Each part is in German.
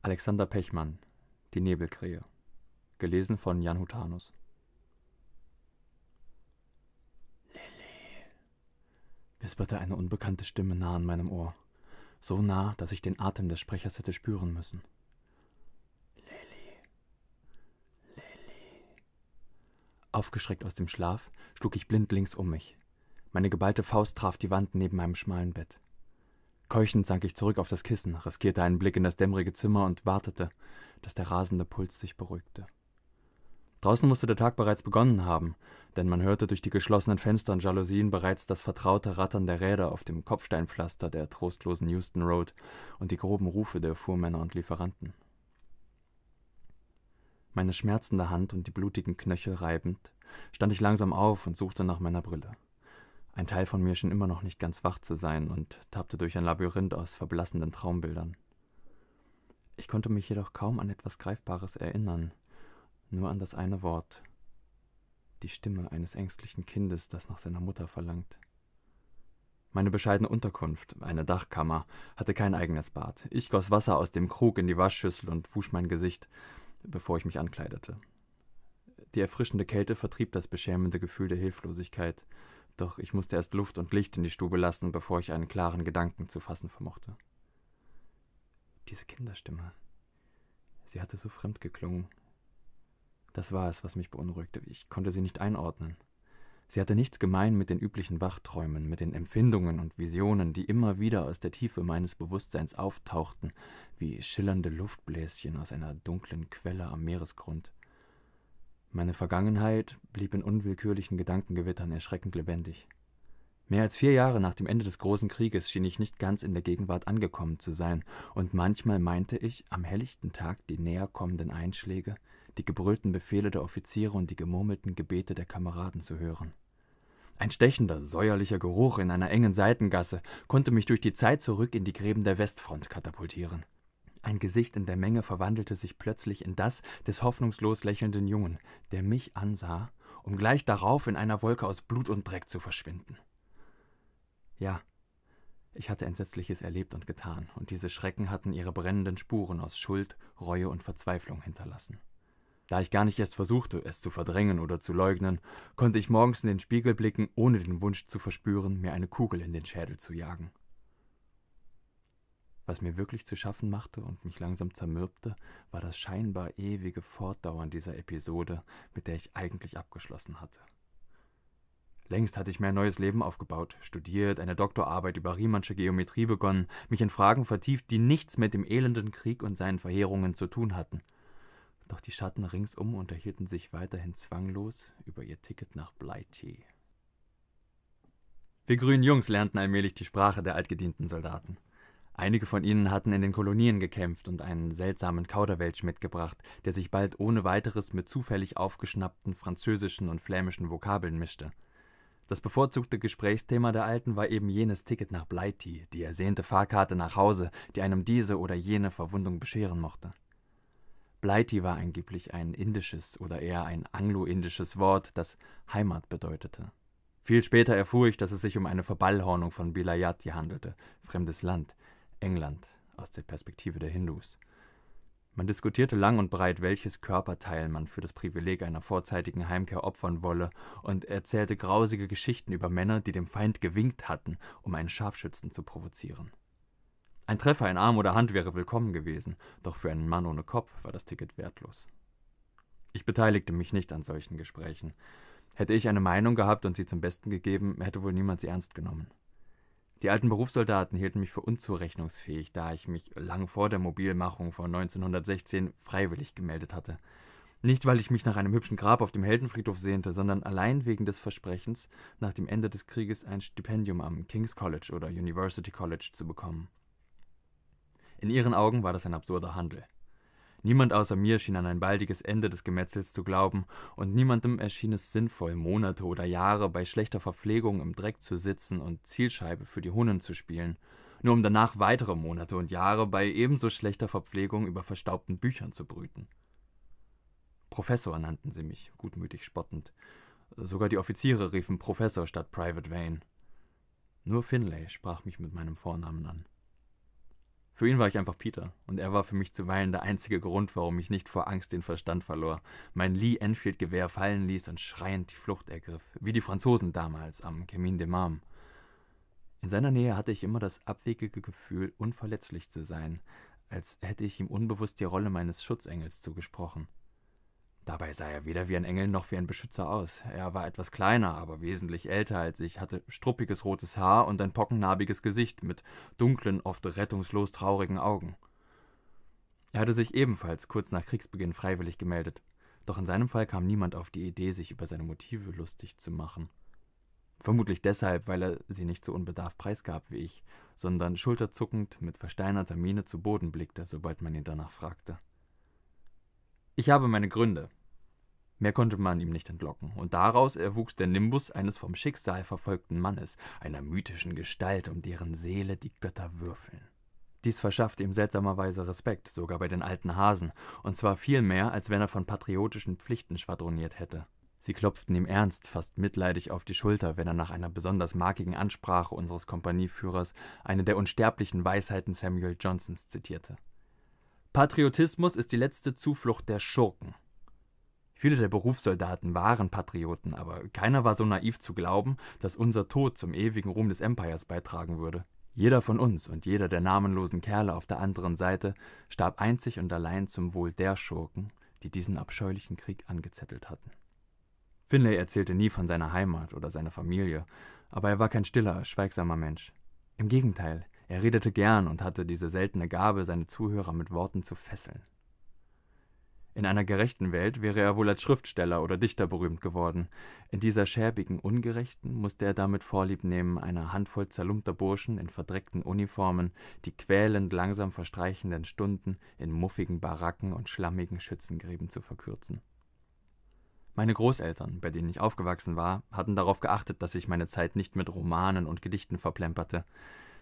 Alexander Pechmann Die Nebelkrähe Gelesen von Jan Hutanus Lilly, wisperte eine unbekannte Stimme nah an meinem Ohr, so nah, dass ich den Atem des Sprechers hätte spüren müssen. Lilly, Lilly. Aufgeschreckt aus dem Schlaf schlug ich blindlings um mich. Meine geballte Faust traf die Wand neben meinem schmalen Bett. Keuchend sank ich zurück auf das Kissen, riskierte einen Blick in das dämmerige Zimmer und wartete, dass der rasende Puls sich beruhigte. Draußen musste der Tag bereits begonnen haben, denn man hörte durch die geschlossenen Fenster und Jalousien bereits das vertraute Rattern der Räder auf dem Kopfsteinpflaster der trostlosen Houston Road und die groben Rufe der Fuhrmänner und Lieferanten. Meine schmerzende Hand und die blutigen Knöchel reibend, stand ich langsam auf und suchte nach meiner Brille. Ein Teil von mir schien immer noch nicht ganz wach zu sein und tappte durch ein Labyrinth aus verblassenden Traumbildern. Ich konnte mich jedoch kaum an etwas Greifbares erinnern, nur an das eine Wort, die Stimme eines ängstlichen Kindes, das nach seiner Mutter verlangt. Meine bescheidene Unterkunft, eine Dachkammer, hatte kein eigenes Bad. Ich goss Wasser aus dem Krug in die Waschschüssel und wusch mein Gesicht, bevor ich mich ankleidete. Die erfrischende Kälte vertrieb das beschämende Gefühl der Hilflosigkeit, doch ich musste erst Luft und Licht in die Stube lassen, bevor ich einen klaren Gedanken zu fassen vermochte. Diese Kinderstimme. Sie hatte so fremd geklungen. Das war es, was mich beunruhigte. Ich konnte sie nicht einordnen. Sie hatte nichts gemein mit den üblichen Wachträumen, mit den Empfindungen und Visionen, die immer wieder aus der Tiefe meines Bewusstseins auftauchten, wie schillernde Luftbläschen aus einer dunklen Quelle am Meeresgrund. Meine Vergangenheit blieb in unwillkürlichen Gedankengewittern erschreckend lebendig. Mehr als vier Jahre nach dem Ende des Großen Krieges schien ich nicht ganz in der Gegenwart angekommen zu sein, und manchmal meinte ich am helllichten Tag die näherkommenden Einschläge, die gebrüllten Befehle der Offiziere und die gemurmelten Gebete der Kameraden zu hören. Ein stechender, säuerlicher Geruch in einer engen Seitengasse konnte mich durch die Zeit zurück in die Gräben der Westfront katapultieren. Ein Gesicht in der Menge verwandelte sich plötzlich in das des hoffnungslos lächelnden Jungen, der mich ansah, um gleich darauf in einer Wolke aus Blut und Dreck zu verschwinden. Ja, ich hatte Entsetzliches erlebt und getan, und diese Schrecken hatten ihre brennenden Spuren aus Schuld, Reue und Verzweiflung hinterlassen. Da ich gar nicht erst versuchte, es zu verdrängen oder zu leugnen, konnte ich morgens in den Spiegel blicken, ohne den Wunsch zu verspüren, mir eine Kugel in den Schädel zu jagen. Was mir wirklich zu schaffen machte und mich langsam zermürbte, war das scheinbar ewige Fortdauern dieser Episode, mit der ich eigentlich abgeschlossen hatte. Längst hatte ich mir ein neues Leben aufgebaut, studiert, eine Doktorarbeit über Riemannsche Geometrie begonnen, mich in Fragen vertieft, die nichts mit dem elenden Krieg und seinen Verheerungen zu tun hatten. Doch die Schatten ringsum unterhielten sich weiterhin zwanglos über ihr Ticket nach Bleichee. Wir grünen Jungs lernten allmählich die Sprache der altgedienten Soldaten. Einige von ihnen hatten in den Kolonien gekämpft und einen seltsamen Kauderwelsch mitgebracht, der sich bald ohne weiteres mit zufällig aufgeschnappten französischen und flämischen Vokabeln mischte. Das bevorzugte Gesprächsthema der Alten war eben jenes Ticket nach Bleiti, die ersehnte Fahrkarte nach Hause, die einem diese oder jene Verwundung bescheren mochte. Bleiti war angeblich ein indisches oder eher ein anglo-indisches Wort, das Heimat bedeutete. Viel später erfuhr ich, dass es sich um eine Verballhornung von Bilayati handelte, fremdes Land. England aus der Perspektive der Hindus. Man diskutierte lang und breit, welches Körperteil man für das Privileg einer vorzeitigen Heimkehr opfern wolle, und erzählte grausige Geschichten über Männer, die dem Feind gewinkt hatten, um einen Scharfschützen zu provozieren. Ein Treffer in Arm oder Hand wäre willkommen gewesen, doch für einen Mann ohne Kopf war das Ticket wertlos. Ich beteiligte mich nicht an solchen Gesprächen. Hätte ich eine Meinung gehabt und sie zum Besten gegeben, hätte wohl niemand sie ernst genommen. Die alten Berufssoldaten hielten mich für unzurechnungsfähig, da ich mich lang vor der Mobilmachung von 1916 freiwillig gemeldet hatte. Nicht, weil ich mich nach einem hübschen Grab auf dem Heldenfriedhof sehnte, sondern allein wegen des Versprechens, nach dem Ende des Krieges ein Stipendium am King's College oder University College zu bekommen. In ihren Augen war das ein absurder Handel. Niemand außer mir schien an ein baldiges Ende des Gemetzels zu glauben, und niemandem erschien es sinnvoll, Monate oder Jahre bei schlechter Verpflegung im Dreck zu sitzen und Zielscheibe für die Hunnen zu spielen, nur um danach weitere Monate und Jahre bei ebenso schlechter Verpflegung über verstaubten Büchern zu brüten. Professor nannten sie mich, gutmütig spottend. Sogar die Offiziere riefen Professor statt Private Vane. Nur Finlay sprach mich mit meinem Vornamen an. Für ihn war ich einfach Peter und er war für mich zuweilen der einzige Grund, warum ich nicht vor Angst den Verstand verlor, mein Lee Enfield Gewehr fallen ließ und schreiend die Flucht ergriff, wie die Franzosen damals am Camin de Marme. In seiner Nähe hatte ich immer das abwegige Gefühl, unverletzlich zu sein, als hätte ich ihm unbewusst die Rolle meines Schutzengels zugesprochen. Dabei sah er weder wie ein Engel noch wie ein Beschützer aus. Er war etwas kleiner, aber wesentlich älter als ich, hatte struppiges rotes Haar und ein pockennarbiges Gesicht mit dunklen, oft rettungslos traurigen Augen. Er hatte sich ebenfalls kurz nach Kriegsbeginn freiwillig gemeldet, doch in seinem Fall kam niemand auf die Idee, sich über seine Motive lustig zu machen. Vermutlich deshalb, weil er sie nicht so unbedarft preisgab wie ich, sondern schulterzuckend mit versteinerter Miene zu Boden blickte, sobald man ihn danach fragte. Ich habe meine Gründe, Mehr konnte man ihm nicht entlocken, und daraus erwuchs der Nimbus eines vom Schicksal verfolgten Mannes, einer mythischen Gestalt, um deren Seele die Götter würfeln. Dies verschaffte ihm seltsamerweise Respekt, sogar bei den alten Hasen, und zwar viel mehr, als wenn er von patriotischen Pflichten schwadroniert hätte. Sie klopften ihm ernst, fast mitleidig auf die Schulter, wenn er nach einer besonders markigen Ansprache unseres Kompanieführers eine der unsterblichen Weisheiten Samuel Johnsons zitierte. Patriotismus ist die letzte Zuflucht der Schurken, Viele der Berufssoldaten waren Patrioten, aber keiner war so naiv zu glauben, dass unser Tod zum ewigen Ruhm des Empires beitragen würde. Jeder von uns und jeder der namenlosen Kerle auf der anderen Seite starb einzig und allein zum Wohl der Schurken, die diesen abscheulichen Krieg angezettelt hatten. Finlay erzählte nie von seiner Heimat oder seiner Familie, aber er war kein stiller, schweigsamer Mensch. Im Gegenteil, er redete gern und hatte diese seltene Gabe, seine Zuhörer mit Worten zu fesseln. In einer gerechten Welt wäre er wohl als Schriftsteller oder Dichter berühmt geworden. In dieser schäbigen, ungerechten musste er damit Vorlieb nehmen einer Handvoll zerlumpter Burschen in verdreckten Uniformen, die quälend langsam verstreichenden Stunden in muffigen Baracken und schlammigen Schützengräben zu verkürzen. Meine Großeltern, bei denen ich aufgewachsen war, hatten darauf geachtet, dass ich meine Zeit nicht mit Romanen und Gedichten verplemperte.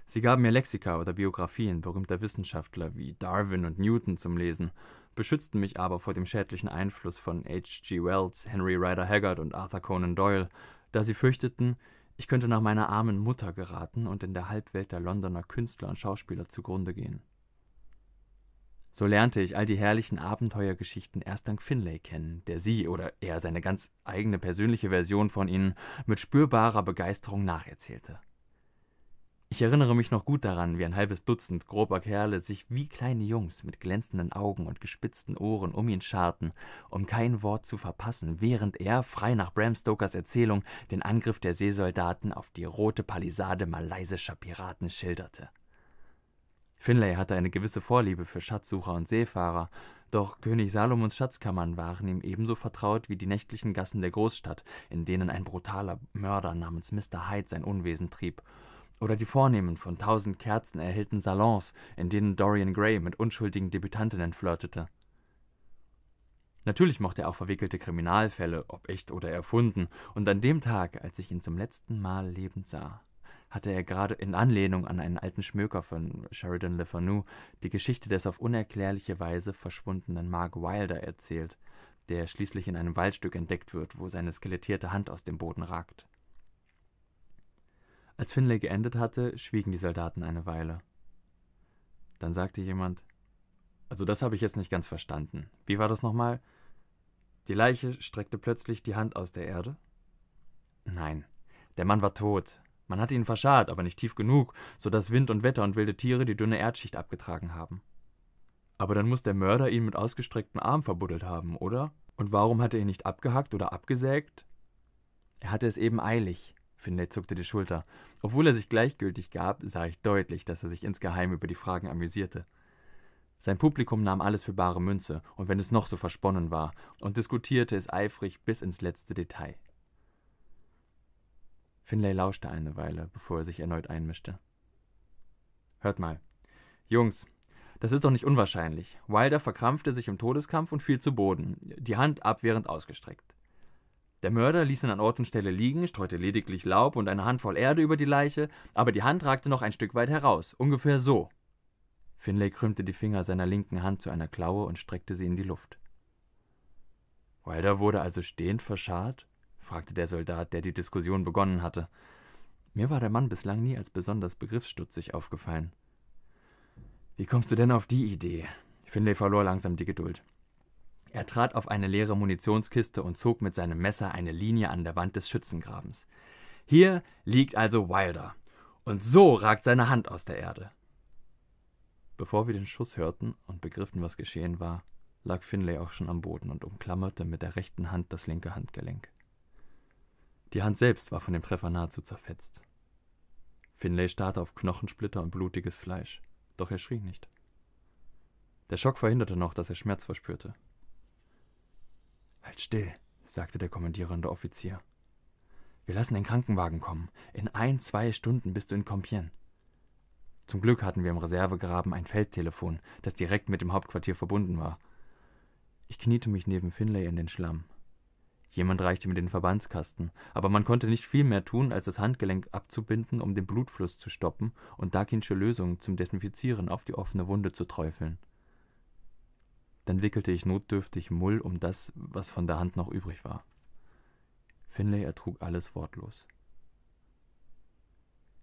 Sie gaben mir Lexika oder Biografien berühmter Wissenschaftler wie Darwin und Newton zum Lesen, beschützten mich aber vor dem schädlichen Einfluss von H.G. Wells, Henry Ryder Haggard und Arthur Conan Doyle, da sie fürchteten, ich könnte nach meiner armen Mutter geraten und in der Halbwelt der Londoner Künstler und Schauspieler zugrunde gehen. So lernte ich all die herrlichen Abenteuergeschichten erst dank Finlay kennen, der sie oder eher seine ganz eigene persönliche Version von ihnen mit spürbarer Begeisterung nacherzählte. Ich erinnere mich noch gut daran, wie ein halbes Dutzend grober Kerle sich wie kleine Jungs mit glänzenden Augen und gespitzten Ohren um ihn scharten, um kein Wort zu verpassen, während er, frei nach Bram Stokers Erzählung, den Angriff der Seesoldaten auf die rote Palisade malaysischer Piraten schilderte. Finlay hatte eine gewisse Vorliebe für Schatzsucher und Seefahrer, doch König Salomons Schatzkammern waren ihm ebenso vertraut wie die nächtlichen Gassen der Großstadt, in denen ein brutaler Mörder namens Mr. Hyde sein Unwesen trieb, oder die Vornehmen von Tausend Kerzen erhellten Salons, in denen Dorian Gray mit unschuldigen Debütantinnen flirtete. Natürlich mochte er auch verwickelte Kriminalfälle, ob echt oder erfunden, und an dem Tag, als ich ihn zum letzten Mal lebend sah, hatte er gerade in Anlehnung an einen alten Schmöker von Sheridan Le Fanu die Geschichte des auf unerklärliche Weise verschwundenen Mark Wilder erzählt, der schließlich in einem Waldstück entdeckt wird, wo seine skelettierte Hand aus dem Boden ragt. Als Finlay geendet hatte, schwiegen die Soldaten eine Weile. Dann sagte jemand, also das habe ich jetzt nicht ganz verstanden. Wie war das nochmal? Die Leiche streckte plötzlich die Hand aus der Erde? Nein, der Mann war tot. Man hatte ihn verscharrt, aber nicht tief genug, so dass Wind und Wetter und wilde Tiere die dünne Erdschicht abgetragen haben. Aber dann muss der Mörder ihn mit ausgestrecktem Arm verbuddelt haben, oder? Und warum hat er ihn nicht abgehackt oder abgesägt? Er hatte es eben eilig. Finlay zuckte die Schulter. Obwohl er sich gleichgültig gab, sah ich deutlich, dass er sich insgeheim über die Fragen amüsierte. Sein Publikum nahm alles für bare Münze, und wenn es noch so versponnen war, und diskutierte es eifrig bis ins letzte Detail. Finlay lauschte eine Weile, bevor er sich erneut einmischte. Hört mal. Jungs, das ist doch nicht unwahrscheinlich. Wilder verkrampfte sich im Todeskampf und fiel zu Boden, die Hand abwehrend ausgestreckt. Der Mörder ließ ihn an Ort und Stelle liegen, streute lediglich Laub und eine Handvoll Erde über die Leiche, aber die Hand ragte noch ein Stück weit heraus, ungefähr so. Finlay krümmte die Finger seiner linken Hand zu einer Klaue und streckte sie in die Luft. Wilder wurde also stehend verscharrt? fragte der Soldat, der die Diskussion begonnen hatte. Mir war der Mann bislang nie als besonders begriffsstutzig aufgefallen. Wie kommst du denn auf die Idee? Finlay verlor langsam die Geduld. Er trat auf eine leere Munitionskiste und zog mit seinem Messer eine Linie an der Wand des Schützengrabens. Hier liegt also Wilder. Und so ragt seine Hand aus der Erde. Bevor wir den Schuss hörten und begriffen, was geschehen war, lag Finlay auch schon am Boden und umklammerte mit der rechten Hand das linke Handgelenk. Die Hand selbst war von dem Treffer nahezu zerfetzt. Finlay starrte auf Knochensplitter und blutiges Fleisch, doch er schrie nicht. Der Schock verhinderte noch, dass er Schmerz verspürte. Halt still, sagte der kommandierende Offizier. Wir lassen den Krankenwagen kommen. In ein, zwei Stunden bist du in Compiègne. Zum Glück hatten wir im Reservegraben ein Feldtelefon, das direkt mit dem Hauptquartier verbunden war. Ich kniete mich neben Finlay in den Schlamm. Jemand reichte mir den Verbandskasten, aber man konnte nicht viel mehr tun, als das Handgelenk abzubinden, um den Blutfluss zu stoppen und Dakinsche Lösungen zum Desinfizieren auf die offene Wunde zu träufeln. Dann wickelte ich notdürftig Mull um das, was von der Hand noch übrig war. Finlay ertrug alles wortlos.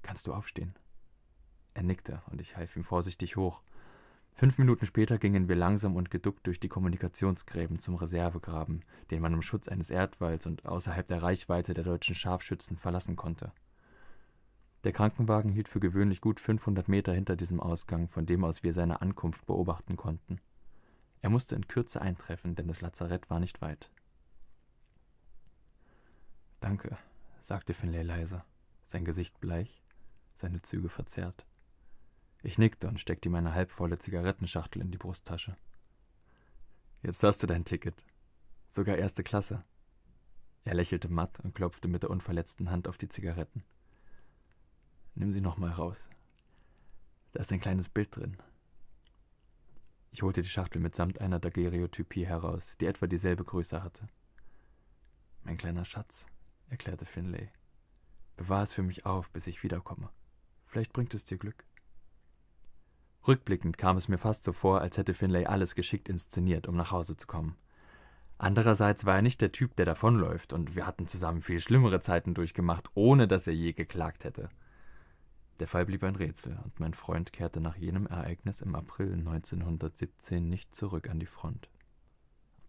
Kannst du aufstehen? Er nickte und ich half ihm vorsichtig hoch. Fünf Minuten später gingen wir langsam und geduckt durch die Kommunikationsgräben zum Reservegraben, den man im Schutz eines Erdwalls und außerhalb der Reichweite der deutschen Scharfschützen verlassen konnte. Der Krankenwagen hielt für gewöhnlich gut 500 Meter hinter diesem Ausgang, von dem aus wir seine Ankunft beobachten konnten. Er musste in Kürze eintreffen, denn das Lazarett war nicht weit. Danke, sagte Finlay leise, sein Gesicht bleich, seine Züge verzerrt. Ich nickte und steckte ihm eine halbvolle Zigarettenschachtel in die Brusttasche. Jetzt hast du dein Ticket. Sogar erste Klasse. Er lächelte matt und klopfte mit der unverletzten Hand auf die Zigaretten. Nimm sie nochmal raus. Da ist ein kleines Bild drin, ich holte die Schachtel mitsamt einer Daguerreotypie heraus, die etwa dieselbe Größe hatte. Mein kleiner Schatz, erklärte Finlay, bewahr es für mich auf, bis ich wiederkomme. Vielleicht bringt es dir Glück. Rückblickend kam es mir fast so vor, als hätte Finlay alles geschickt inszeniert, um nach Hause zu kommen. Andererseits war er nicht der Typ, der davonläuft, und wir hatten zusammen viel schlimmere Zeiten durchgemacht, ohne dass er je geklagt hätte. Der Fall blieb ein Rätsel, und mein Freund kehrte nach jenem Ereignis im April 1917 nicht zurück an die Front.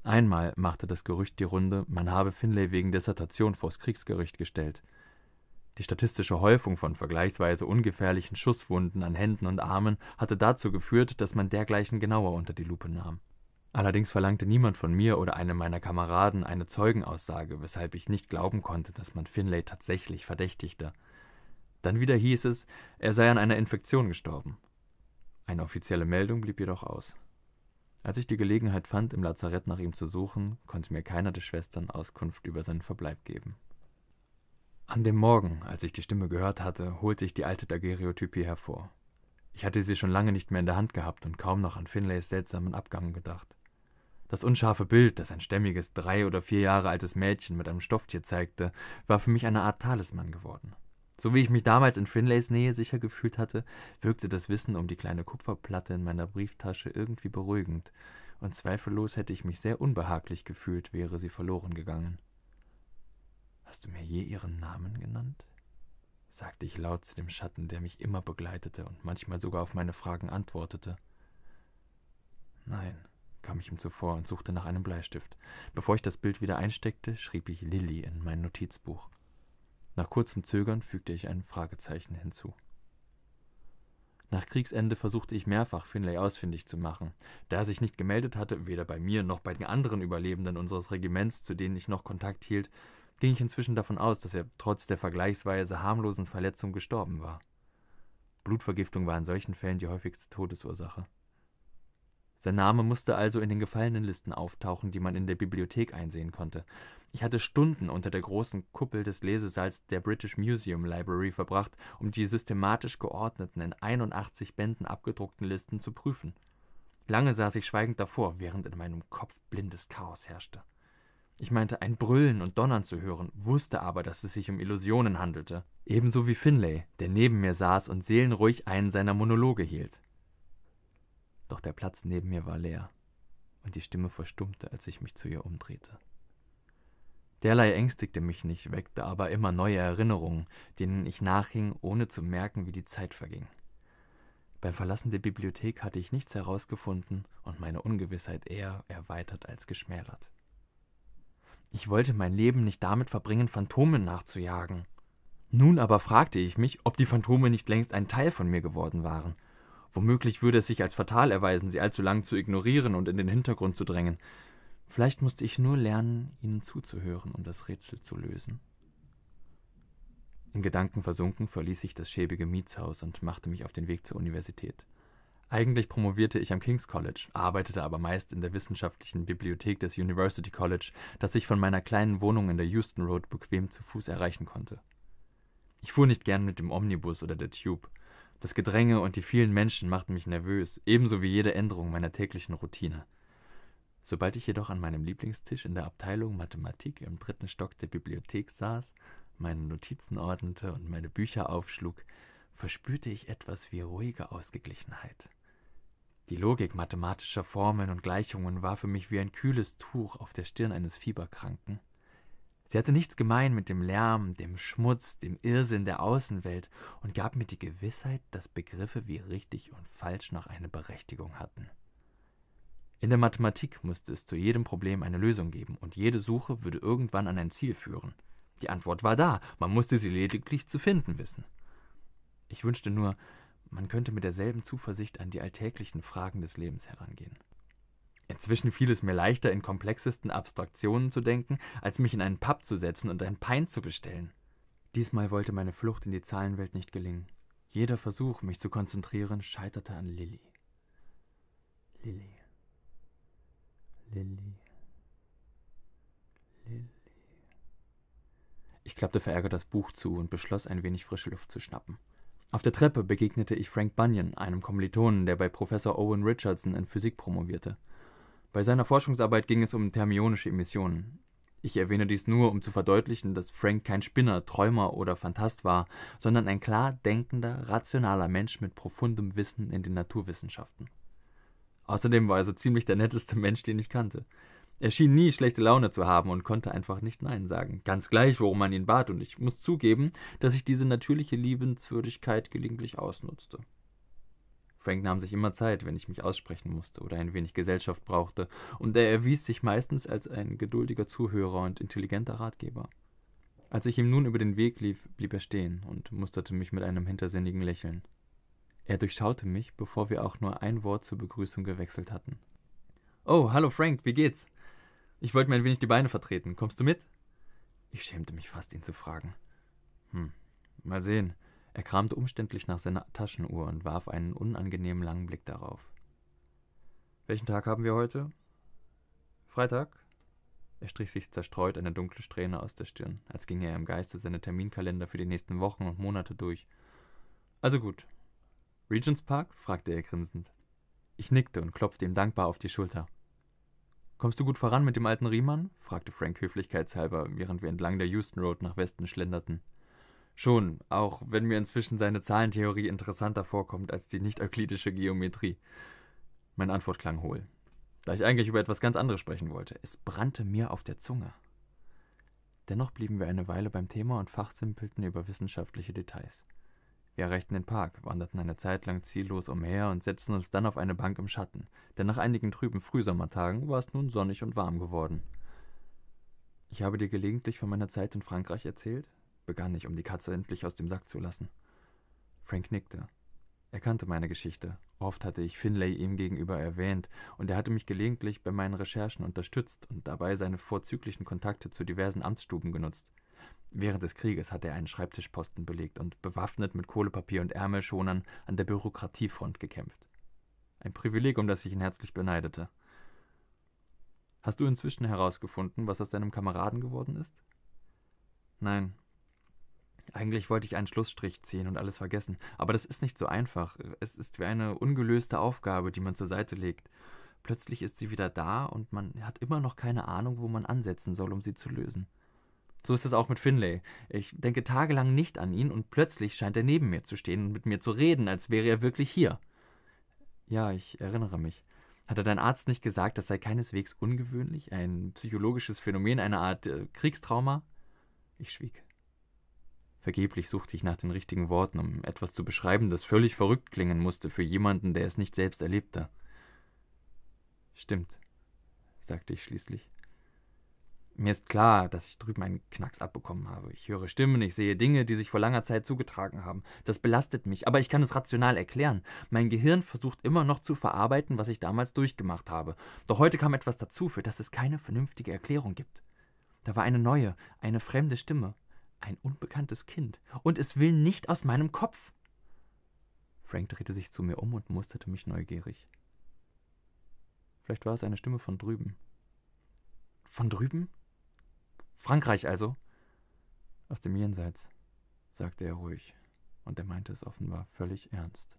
Einmal machte das Gerücht die Runde, man habe Finlay wegen Dissertation vors Kriegsgericht gestellt. Die statistische Häufung von vergleichsweise ungefährlichen Schusswunden an Händen und Armen hatte dazu geführt, dass man dergleichen genauer unter die Lupe nahm. Allerdings verlangte niemand von mir oder einem meiner Kameraden eine Zeugenaussage, weshalb ich nicht glauben konnte, dass man Finlay tatsächlich verdächtigte. Dann wieder hieß es, er sei an einer Infektion gestorben. Eine offizielle Meldung blieb jedoch aus. Als ich die Gelegenheit fand, im Lazarett nach ihm zu suchen, konnte mir keiner der Schwestern Auskunft über seinen Verbleib geben. An dem Morgen, als ich die Stimme gehört hatte, holte ich die alte Daguerreotypie hervor. Ich hatte sie schon lange nicht mehr in der Hand gehabt und kaum noch an Finlays seltsamen Abgang gedacht. Das unscharfe Bild, das ein stämmiges, drei oder vier Jahre altes Mädchen mit einem Stofftier zeigte, war für mich eine Art Talisman geworden. So wie ich mich damals in Finlays Nähe sicher gefühlt hatte, wirkte das Wissen um die kleine Kupferplatte in meiner Brieftasche irgendwie beruhigend, und zweifellos hätte ich mich sehr unbehaglich gefühlt, wäre sie verloren gegangen. Hast du mir je ihren Namen genannt? sagte ich laut zu dem Schatten, der mich immer begleitete und manchmal sogar auf meine Fragen antwortete. Nein, kam ich ihm zuvor und suchte nach einem Bleistift. Bevor ich das Bild wieder einsteckte, schrieb ich Lilly in mein Notizbuch. Nach kurzem Zögern fügte ich ein Fragezeichen hinzu. Nach Kriegsende versuchte ich mehrfach, Finlay ausfindig zu machen. Da er sich nicht gemeldet hatte, weder bei mir noch bei den anderen Überlebenden unseres Regiments, zu denen ich noch Kontakt hielt, ging ich inzwischen davon aus, dass er trotz der vergleichsweise harmlosen Verletzung gestorben war. Blutvergiftung war in solchen Fällen die häufigste Todesursache. Sein Name musste also in den gefallenen Listen auftauchen, die man in der Bibliothek einsehen konnte. Ich hatte Stunden unter der großen Kuppel des Lesesaals der British Museum Library verbracht, um die systematisch geordneten, in 81 Bänden abgedruckten Listen zu prüfen. Lange saß ich schweigend davor, während in meinem Kopf blindes Chaos herrschte. Ich meinte, ein Brüllen und Donnern zu hören, wusste aber, dass es sich um Illusionen handelte. Ebenso wie Finlay, der neben mir saß und seelenruhig einen seiner Monologe hielt doch der Platz neben mir war leer, und die Stimme verstummte, als ich mich zu ihr umdrehte. Derlei ängstigte mich nicht, weckte aber immer neue Erinnerungen, denen ich nachhing, ohne zu merken, wie die Zeit verging. Beim Verlassen der Bibliothek hatte ich nichts herausgefunden und meine Ungewissheit eher erweitert als geschmälert. Ich wollte mein Leben nicht damit verbringen, Phantomen nachzujagen. Nun aber fragte ich mich, ob die Phantome nicht längst ein Teil von mir geworden waren Womöglich würde es sich als fatal erweisen, sie allzu lang zu ignorieren und in den Hintergrund zu drängen. Vielleicht musste ich nur lernen, ihnen zuzuhören um das Rätsel zu lösen. In Gedanken versunken verließ ich das schäbige Mietshaus und machte mich auf den Weg zur Universität. Eigentlich promovierte ich am King's College, arbeitete aber meist in der wissenschaftlichen Bibliothek des University College, das ich von meiner kleinen Wohnung in der Houston Road bequem zu Fuß erreichen konnte. Ich fuhr nicht gern mit dem Omnibus oder der Tube. Das Gedränge und die vielen Menschen machten mich nervös, ebenso wie jede Änderung meiner täglichen Routine. Sobald ich jedoch an meinem Lieblingstisch in der Abteilung Mathematik im dritten Stock der Bibliothek saß, meine Notizen ordnete und meine Bücher aufschlug, verspürte ich etwas wie ruhige Ausgeglichenheit. Die Logik mathematischer Formeln und Gleichungen war für mich wie ein kühles Tuch auf der Stirn eines Fieberkranken. Sie hatte nichts gemein mit dem Lärm, dem Schmutz, dem Irrsinn der Außenwelt und gab mir die Gewissheit, dass Begriffe wie richtig und falsch noch eine Berechtigung hatten. In der Mathematik musste es zu jedem Problem eine Lösung geben und jede Suche würde irgendwann an ein Ziel führen. Die Antwort war da, man musste sie lediglich zu finden wissen. Ich wünschte nur, man könnte mit derselben Zuversicht an die alltäglichen Fragen des Lebens herangehen. Inzwischen fiel es mir leichter, in komplexesten Abstraktionen zu denken, als mich in einen Pub zu setzen und ein Pein zu bestellen. Diesmal wollte meine Flucht in die Zahlenwelt nicht gelingen. Jeder Versuch, mich zu konzentrieren, scheiterte an Lilly. Lilly. Lilly. Lilly. Ich klappte verärgert das Buch zu und beschloss, ein wenig frische Luft zu schnappen. Auf der Treppe begegnete ich Frank Bunyan, einem Kommilitonen, der bei Professor Owen Richardson in Physik promovierte. Bei seiner Forschungsarbeit ging es um thermionische Emissionen. Ich erwähne dies nur, um zu verdeutlichen, dass Frank kein Spinner, Träumer oder Fantast war, sondern ein klar denkender, rationaler Mensch mit profundem Wissen in den Naturwissenschaften. Außerdem war er so ziemlich der netteste Mensch, den ich kannte. Er schien nie schlechte Laune zu haben und konnte einfach nicht Nein sagen, ganz gleich, worum man ihn bat, und ich muss zugeben, dass ich diese natürliche Liebenswürdigkeit gelegentlich ausnutzte. Frank nahm sich immer Zeit, wenn ich mich aussprechen musste oder ein wenig Gesellschaft brauchte, und er erwies sich meistens als ein geduldiger Zuhörer und intelligenter Ratgeber. Als ich ihm nun über den Weg lief, blieb er stehen und musterte mich mit einem hintersinnigen Lächeln. Er durchschaute mich, bevor wir auch nur ein Wort zur Begrüßung gewechselt hatten. Oh, hallo Frank, wie geht's? Ich wollte mir ein wenig die Beine vertreten. Kommst du mit? Ich schämte mich fast, ihn zu fragen. Hm, mal sehen er kramte umständlich nach seiner Taschenuhr und warf einen unangenehmen langen Blick darauf. Welchen Tag haben wir heute? Freitag? Er strich sich zerstreut eine dunkle Strähne aus der Stirn, als ginge er im Geiste seine Terminkalender für die nächsten Wochen und Monate durch. Also gut. Regents Park? fragte er grinsend. Ich nickte und klopfte ihm dankbar auf die Schulter. Kommst du gut voran mit dem alten Riemann? fragte Frank höflichkeitshalber, während wir entlang der Houston Road nach Westen schlenderten. Schon, auch wenn mir inzwischen seine Zahlentheorie interessanter vorkommt als die nicht-euklidische Geometrie. Meine Antwort klang hohl. Da ich eigentlich über etwas ganz anderes sprechen wollte, es brannte mir auf der Zunge. Dennoch blieben wir eine Weile beim Thema und fachsimpelten über wissenschaftliche Details. Wir erreichten den Park, wanderten eine Zeit lang ziellos umher und setzten uns dann auf eine Bank im Schatten, denn nach einigen trüben Frühsommertagen war es nun sonnig und warm geworden. Ich habe dir gelegentlich von meiner Zeit in Frankreich erzählt, begann ich, um die Katze endlich aus dem Sack zu lassen. Frank nickte. Er kannte meine Geschichte. Oft hatte ich Finlay ihm gegenüber erwähnt, und er hatte mich gelegentlich bei meinen Recherchen unterstützt und dabei seine vorzüglichen Kontakte zu diversen Amtsstuben genutzt. Während des Krieges hatte er einen Schreibtischposten belegt und bewaffnet mit Kohlepapier und Ärmelschonern an der Bürokratiefront gekämpft. Ein Privileg, um das ich ihn herzlich beneidete. Hast du inzwischen herausgefunden, was aus deinem Kameraden geworden ist? Nein, eigentlich wollte ich einen Schlussstrich ziehen und alles vergessen, aber das ist nicht so einfach. Es ist wie eine ungelöste Aufgabe, die man zur Seite legt. Plötzlich ist sie wieder da und man hat immer noch keine Ahnung, wo man ansetzen soll, um sie zu lösen. So ist es auch mit Finlay. Ich denke tagelang nicht an ihn und plötzlich scheint er neben mir zu stehen und mit mir zu reden, als wäre er wirklich hier. Ja, ich erinnere mich. Hat er dein Arzt nicht gesagt, das sei keineswegs ungewöhnlich, ein psychologisches Phänomen, eine Art äh, Kriegstrauma? Ich schwieg. Vergeblich suchte ich nach den richtigen Worten, um etwas zu beschreiben, das völlig verrückt klingen musste für jemanden, der es nicht selbst erlebte. Stimmt, sagte ich schließlich. Mir ist klar, dass ich drüben einen Knacks abbekommen habe. Ich höre Stimmen, ich sehe Dinge, die sich vor langer Zeit zugetragen haben. Das belastet mich, aber ich kann es rational erklären. Mein Gehirn versucht immer noch zu verarbeiten, was ich damals durchgemacht habe. Doch heute kam etwas dazu, für das es keine vernünftige Erklärung gibt. Da war eine neue, eine fremde Stimme ein unbekanntes Kind, und es will nicht aus meinem Kopf. Frank drehte sich zu mir um und musterte mich neugierig. Vielleicht war es eine Stimme von drüben. Von drüben? Frankreich also? Aus dem Jenseits, sagte er ruhig, und er meinte es offenbar völlig ernst.